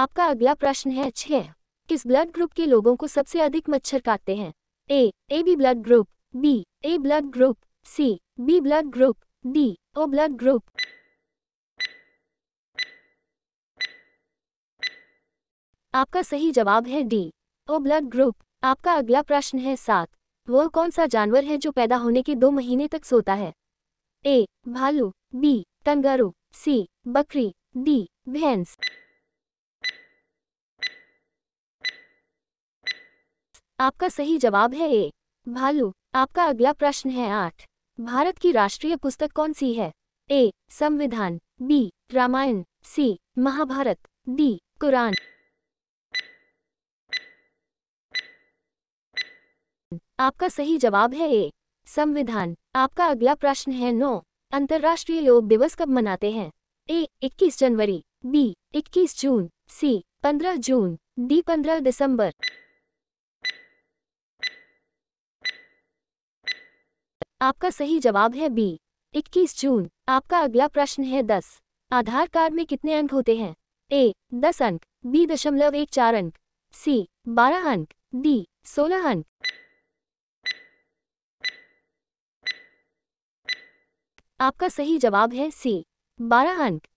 आपका अगला प्रश्न है छ किस ब्लड ग्रुप के लोगों को सबसे अधिक मच्छर काटते हैं A A B blood group B A blood group C B blood group D O blood group आपका सही जवाब है डी ओ ब्लड ग्रुप आपका अगला प्रश्न है सात वह कौन सा जानवर है जो पैदा होने के दो महीने तक सोता है ए भालू बी तंगारू सी बकरी डी भैंस आपका सही जवाब है ए भालू आपका अगला प्रश्न है आठ भारत की राष्ट्रीय पुस्तक कौन सी है ए संविधान B Ramayana C Mahabharata D Quran आपका सही जवाब है ए संविधान आपका अगला प्रश्न है नौ अंतर्राष्ट्रीय योग दिवस कब मनाते हैं ए 21 जनवरी बी 21 जून सी 15 जून डी 15 दिसंबर आपका सही जवाब है बी इक्कीस जून आपका अगला प्रश्न है दस आधार कार्ड में कितने अंक होते हैं ए दस अंक बी दशमलव एक चार अंक सी बारह अंक डी सोलह अंक आपका सही जवाब है सी बारह अंक